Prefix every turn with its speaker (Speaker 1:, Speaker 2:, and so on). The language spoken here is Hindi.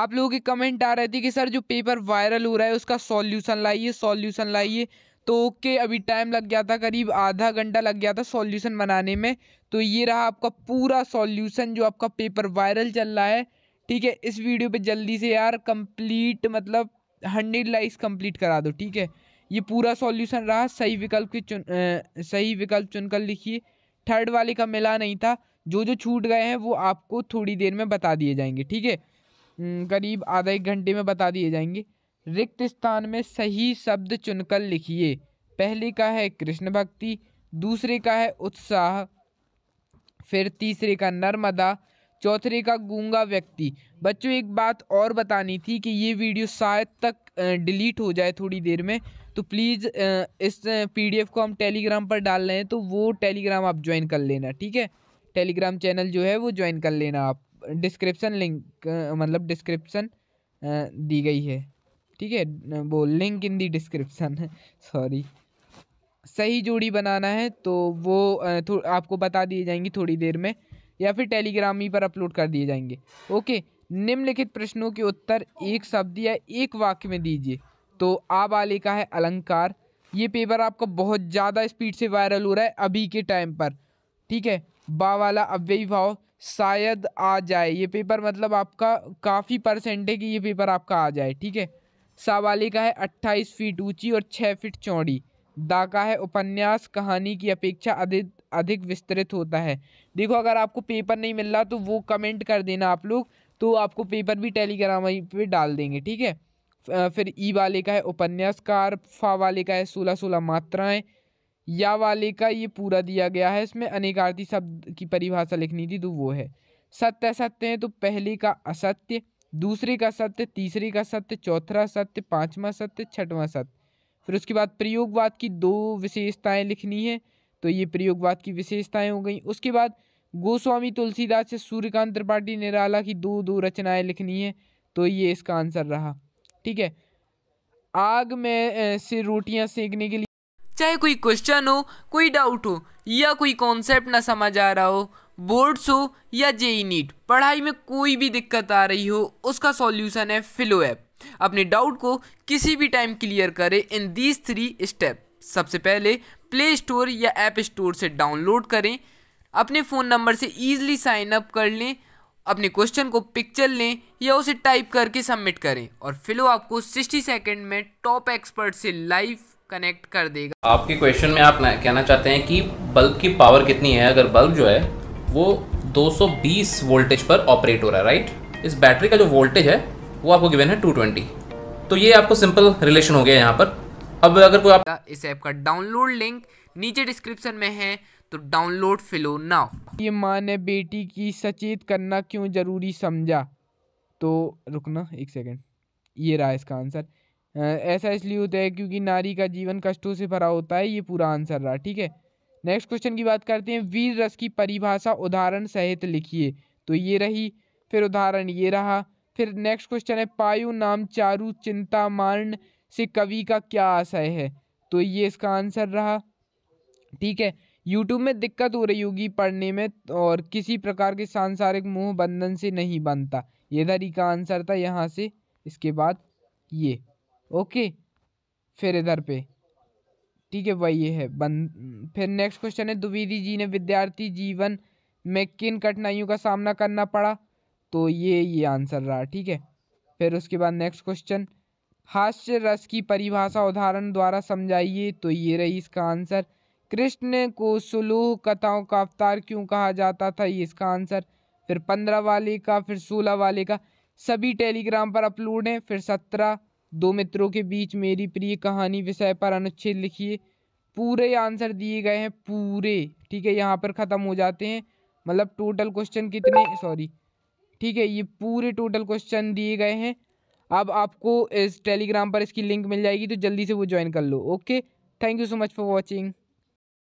Speaker 1: आप लोगों की कमेंट आ रही थी कि सर जो पेपर वायरल हो रहा है उसका सॉल्यूशन लाइए सॉल्यूशन लाइए तो ओके अभी टाइम लग गया था करीब आधा घंटा लग गया था सॉल्यूशन बनाने में तो ये रहा आपका पूरा सॉल्यूशन जो आपका पेपर वायरल चल रहा है ठीक है इस वीडियो पे जल्दी से यार कंप्लीट मतलब हंड्रेड लाइक्स कंप्लीट करा दो ठीक है ये पूरा सॉल्यूशन रहा सही विकल्प की चुन आ, सही विकल्प चुनकर लिखिए थर्ड वाले का मिला नहीं था जो जो छूट गए हैं वो आपको थोड़ी देर में बता दिए जाएंगे ठीक है हम्म, करीब आधा एक घंटे में बता दिए जाएंगे रिक्त स्थान में सही शब्द चुनकर लिखिए पहले का है कृष्ण भक्ति दूसरे का है उत्साह फिर तीसरे का नर्मदा चौथे का गूंगा व्यक्ति बच्चों एक बात और बतानी थी कि ये वीडियो शायद तक डिलीट हो जाए थोड़ी देर में तो प्लीज़ इस पीडीएफ को हम टेलीग्राम पर डाल रहे हैं तो वो टेलीग्राम आप ज्वाइन कर लेना ठीक है टेलीग्राम चैनल जो है वो ज्वाइन कर लेना आप डिस्क्रिप्शन लिंक मतलब डिस्क्रिप्सन दी गई है ठीक है वो link in the description sorry सही जोड़ी बनाना है तो वो आपको बता दिए जाएंगे थोड़ी देर में या फिर टेलीग्राम ही पर अपलोड कर दिए जाएंगे ओके निम्नलिखित प्रश्नों के उत्तर एक शब्द या एक वाक्य में दीजिए तो वाले का है अलंकार ये पेपर आपका बहुत ज़्यादा स्पीड से वायरल हो रहा है अभी के टाइम पर ठीक है बा वाला अव्ययी भाव शायद आ जाए ये पेपर मतलब आपका काफ़ी परसेंट है कि ये पेपर आपका आ जाए ठीक है सावाली का है अट्ठाईस फीट ऊंची और छः फीट चौड़ी दा का है उपन्यास कहानी की अपेक्षा अधिक अधिक विस्तृत होता है देखो अगर आपको पेपर नहीं मिल रहा तो वो कमेंट कर देना आप लोग तो आपको पेपर भी टेलीग्राम पर डाल देंगे ठीक है फिर ई वाले का है उपन्यासकार फा वाले का है सोलह सोलह मात्राएँ या वाले का ये पूरा दिया गया है इसमें अनेकार्थी शब्द की परिभाषा लिखनी थी तो वो है सत्य असत्य है तो पहले का असत्य दूसरे का सत्य तीसरे का सत्य चौथा सत्य पांचवा सत्य छठवां सत्य फिर उसके बाद प्रयोगवाद की दो विशेषताएं लिखनी है तो ये प्रयोगवाद की विशेषताएं हो गई उसके बाद गोस्वामी तुलसीदास से सूर्यकांत त्रिपाठी निराला की दो दो रचनाएं लिखनी है तो ये इसका आंसर रहा ठीक है आग में से रोटियां सेकने के लिए चाहे कोई क्वेश्चन हो कोई डाउट हो या कोई कॉन्सेप्ट
Speaker 2: ना समझ आ रहा हो बोर्ड्स हो या जेई नीट e e पढ़ाई में कोई भी दिक्कत आ रही हो उसका सॉल्यूशन है फिलो ऐप अपने डाउट को किसी भी टाइम क्लियर करें इन दीज थ्री स्टेप सबसे पहले प्ले स्टोर या ऐप स्टोर से डाउनलोड करें अपने फ़ोन नंबर से ईजिली साइन अप कर लें अपने क्वेश्चन को पिक्चर लें या उसे टाइप करके सबमिट करें और फिलो आपको 60 सेकंड में टॉप एक्सपर्ट से लाइव कनेक्ट कर देगा आपके क्वेश्चन में आप कहना चाहते हैं कि बल्ब की पावर कितनी है अगर बल्ब जो है वो 220 वोल्टेज पर ऑपरेट हो रहा है राइट इस बैटरी का जो वोल्टेज है वो आपको गिवन है 220 तो ये आपको सिंपल रिलेशन हो गया यहाँ पर अब अगर कोई आप इस ऐप का डाउनलोड लिंक नीचे डिस्क्रिप्शन में है तो डाउनलोड फिलो
Speaker 1: नाउ ये माँ ने बेटी की सचेत करना क्यों ज़रूरी समझा तो रुकना एक सेकेंड ये रहा इसका आंसर ऐसा इसलिए होता है क्योंकि नारी का जीवन कष्टों से भरा होता है ये पूरा आंसर रहा ठीक है नेक्स्ट क्वेश्चन की बात करते हैं वीर रस की परिभाषा उदाहरण सहित लिखिए तो ये रही फिर उदाहरण ये रहा फिर नेक्स्ट क्वेश्चन है पायु नाम चारु चिंता मार्ण से कवि का क्या आशय है तो ये इसका आंसर रहा ठीक है यूट्यूब में दिक्कत हो रही होगी पढ़ने में और किसी प्रकार के सांसारिक मोह बंधन से नहीं बनता ये इधर ही का आंसर था यहाँ से इसके बाद ये ओके फिर इधर पे ठीक है वही है बंद फिर नेक्स्ट क्वेश्चन है द्विवेदी जी ने विद्यार्थी जीवन में किन कठिनाइयों का सामना करना पड़ा तो ये ये आंसर रहा ठीक है फिर उसके बाद नेक्स्ट क्वेश्चन हास्य रस की परिभाषा उदाहरण द्वारा समझाइए तो ये रही इसका आंसर कृष्ण को सुलूह कथाओं का अवतार क्यों कहा जाता था ये इसका आंसर फिर पंद्रह वाले का फिर सोलह वाले का सभी टेलीग्राम पर अपलोड है फिर सत्रह दो मित्रों के बीच मेरी प्रिय कहानी विषय पर अनुच्छेद लिखिए पूरे आंसर दिए गए हैं पूरे ठीक है यहाँ पर ख़त्म हो जाते हैं मतलब टोटल क्वेश्चन कितने सॉरी ठीक है ये पूरे टोटल क्वेश्चन दिए गए हैं अब आपको इस टेलीग्राम पर इसकी लिंक मिल जाएगी तो जल्दी से वो ज्वाइन कर लो okay thank you so much for watching